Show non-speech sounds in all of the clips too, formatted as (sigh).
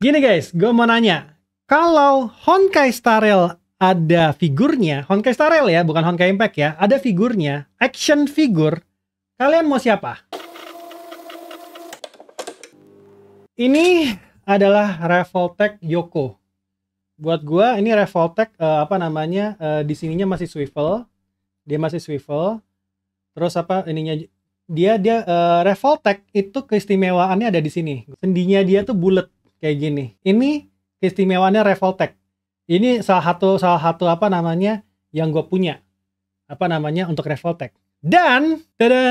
Gini guys, gue mau nanya. Kalau Honkai Star Rail ada figurnya, Honkai Star Rail ya, bukan Honkai Impact ya, ada figurnya, action figure, kalian mau siapa? Ini adalah Revoltech Yoko. Buat gue, ini Revoltech uh, apa namanya? Uh, di sininya masih swivel. Dia masih swivel. Terus apa ininya dia dia uh, Revoltech itu keistimewaannya ada di sini. Sendinya dia tuh bulat kayak gini. Ini keistimewaannya Revoltech. Ini salah satu salah satu apa namanya yang gue punya. Apa namanya untuk Revoltech. Dan tada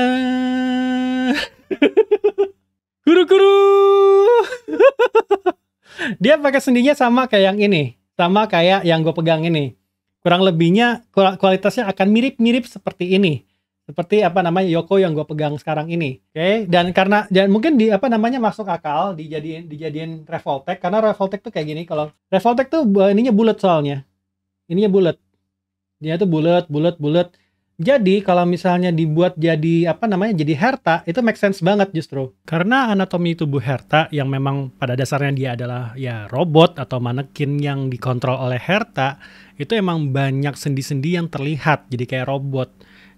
Kuru-kuru. (laughs) (laughs) Dia pakai sendinya sama kayak yang ini, sama kayak yang gue pegang ini. Kurang lebihnya kualitasnya akan mirip-mirip seperti ini seperti apa namanya Yoko yang gue pegang sekarang ini, oke? Okay? Dan karena dan mungkin di apa namanya masuk akal dijadiin dijadiin Revoltech karena Revoltech tuh kayak gini kalau Revoltech tuh ininya bulat soalnya, ininya bulat, dia tuh bulat bulat bulat. Jadi kalau misalnya dibuat jadi apa namanya jadi herta itu make sense banget justru. Karena anatomi tubuh herta yang memang pada dasarnya dia adalah ya robot atau manekin yang dikontrol oleh herta itu emang banyak sendi-sendi yang terlihat jadi kayak robot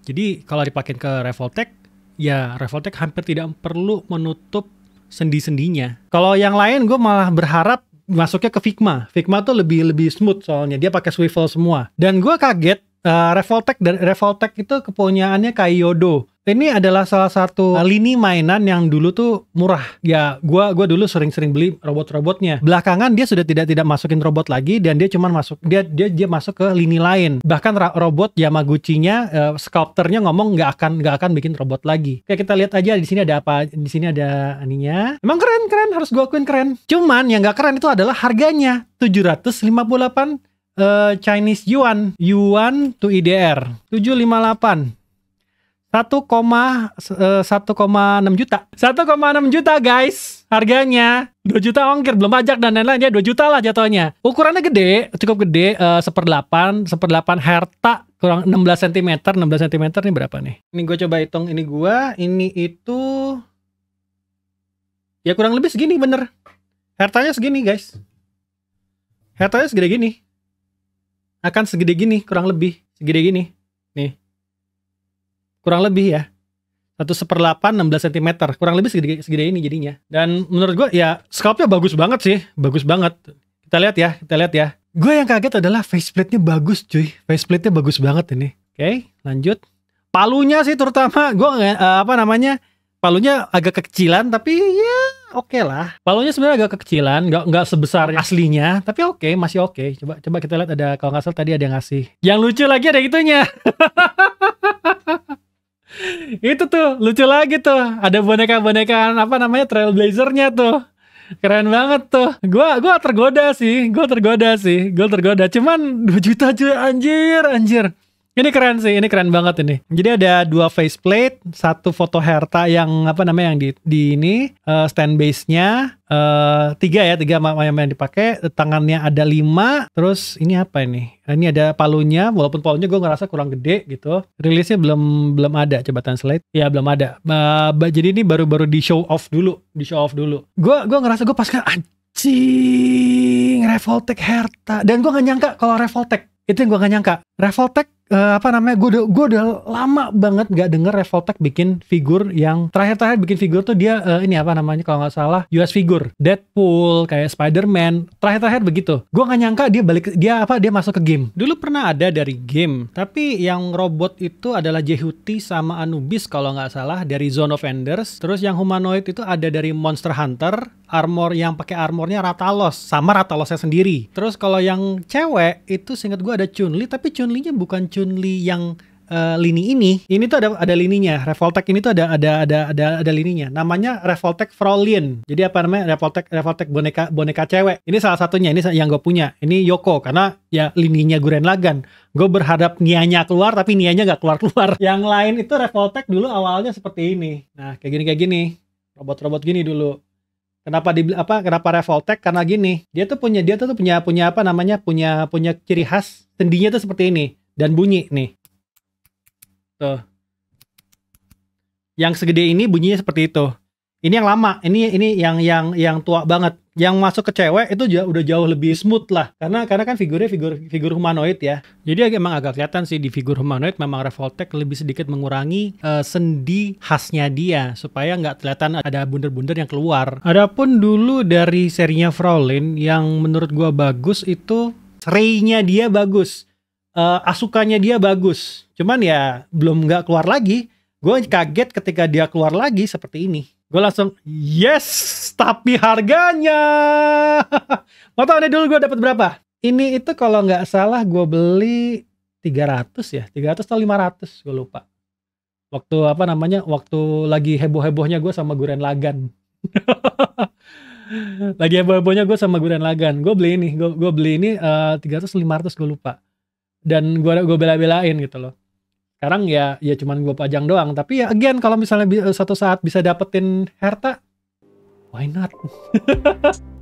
jadi kalau dipakai ke Revoltek, ya Revoltek hampir tidak perlu menutup sendi-sendinya. Kalau yang lain gue malah berharap masuknya ke Figma. Figma tuh lebih lebih smooth soalnya dia pakai swivel semua. Dan gue kaget uh, eh, Revoltek dan Revoltek itu kepunyaannya Kaiodo. Ini adalah salah satu nah, lini mainan yang dulu tuh murah. Ya, gua gua dulu sering-sering beli robot-robotnya. Belakangan dia sudah tidak tidak masukin robot lagi dan dia cuma masuk dia dia dia masuk ke lini lain. Bahkan robot Yamaguchi-nya uh, eh, sculpternya ngomong nggak akan nggak akan bikin robot lagi. Kayak kita lihat aja di sini ada apa? Di sini ada aninya. Emang keren keren harus gua akuin keren. Cuman yang nggak keren itu adalah harganya 758 uh, eh, Chinese yuan yuan to IDR 758 1,6 eh, juta. 1,6 juta guys harganya. 2 juta ongkir belum pajak dan lain-lain ya 2 juta lah jatuhnya. Ukurannya gede, cukup gede eh, seperdelapan, seperdelapan herta kurang 16 cm, 16 cm ini berapa nih? Ini gue coba hitung, ini gua, ini itu ya kurang lebih segini bener. Hertanya segini guys. Hertanya segede gini. Akan segede gini kurang lebih, segede gini. Nih kurang lebih ya satu seperdelapan belas sentimeter kurang lebih segede, segede ini jadinya dan menurut gue ya sculptnya bagus banget sih bagus banget kita lihat ya kita lihat ya gue yang kaget adalah faceplate-nya bagus cuy faceplate-nya bagus banget ini oke lanjut palunya sih terutama gue uh, eh, apa namanya palunya agak kekecilan tapi ya oke okay lah palunya sebenarnya agak kekecilan nggak nggak sebesar aslinya tapi oke okay, masih oke okay. coba coba kita lihat ada kalau nggak salah tadi ada yang ngasih yang lucu lagi ada itunya (laughs) itu tuh lucu lagi tuh. Ada boneka-bonekaan apa namanya trailblazernya tuh. Keren banget tuh. Gua gua tergoda sih, gua tergoda sih, gua tergoda. Cuman 2 juta aja anjir, anjir. Ini keren sih, ini keren banget ini. Jadi ada dua faceplate, satu foto Herta yang apa namanya yang di, di ini uh, stand base-nya uh, tiga ya, tiga yang yang dipakai. Tangannya ada lima. Terus ini apa ini? Ini ada palunya, walaupun palunya gue ngerasa kurang gede gitu. Rilisnya belum belum ada. Coba translate. Ya iya, belum ada. Uh, jadi ini baru-baru di show off dulu, di show off dulu. Gue gue ngerasa gue pas kan anjing Revoltech Herta dan gue gak nyangka kalau Revoltech itu yang gue gak nyangka Revoltech uh, apa namanya gue udah gue udah lama banget gak denger Revoltech bikin figur yang terakhir-terakhir bikin figur tuh dia uh, ini apa namanya kalau nggak salah US figur Deadpool kayak Spider-Man terakhir-terakhir begitu gue nggak nyangka dia balik dia apa dia masuk ke game dulu pernah ada dari game tapi yang robot itu adalah Jehuti sama Anubis kalau nggak salah dari Zone of Enders terus yang humanoid itu ada dari Monster Hunter armor yang pakai armornya Ratalos sama Ratalosnya sendiri. Terus kalau yang cewek itu singkat gue ada Chunli tapi Chunli-nya bukan Chunli yang uh, lini ini. Ini tuh ada ada lininya. Revoltech ini tuh ada ada ada ada ada lininya. Namanya Revoltech Frolian. Jadi apa namanya? Revoltech Revoltech boneka boneka cewek. Ini salah satunya. Ini yang gue punya. Ini Yoko karena ya lininya Guren Lagan. Gue berharap Nianya keluar tapi Nianya gak keluar keluar. (laughs) Yang lain itu Revoltech dulu awalnya seperti ini. Nah kayak gini kayak gini. Robot-robot gini dulu Kenapa di apa kenapa Revoltech? Karena gini, dia tuh punya dia tuh punya punya apa namanya? punya punya ciri khas sendinya tuh seperti ini dan bunyi nih. Tuh. Yang segede ini bunyinya seperti itu. Ini yang lama, ini ini yang yang yang tua banget yang masuk ke cewek itu juga udah jauh lebih smooth lah karena karena kan figurnya figur figur humanoid ya jadi emang agak kelihatan sih di figur humanoid memang Revoltech lebih sedikit mengurangi uh, sendi khasnya dia supaya nggak kelihatan ada bunder-bunder yang keluar adapun dulu dari serinya Frolin yang menurut gua bagus itu Ray-nya dia bagus uh, eh, Asukanya dia bagus cuman ya belum nggak keluar lagi gue kaget ketika dia keluar lagi seperti ini gue langsung yes tapi harganya. Mau tau deh dulu gue dapat berapa? Ini itu kalau nggak salah gue beli 300 ya, 300 atau 500 gue lupa. Waktu apa namanya? Waktu lagi heboh-hebohnya gue sama Guren Lagan. (laughs) lagi heboh-hebohnya gue sama Guren Lagan. Gue beli ini, gue beli ini uh, 300 500 gue lupa. Dan gue gue bela-belain gitu loh sekarang ya ya cuman gue pajang doang tapi ya again kalau misalnya satu suatu saat bisa dapetin harta Why not? (laughs)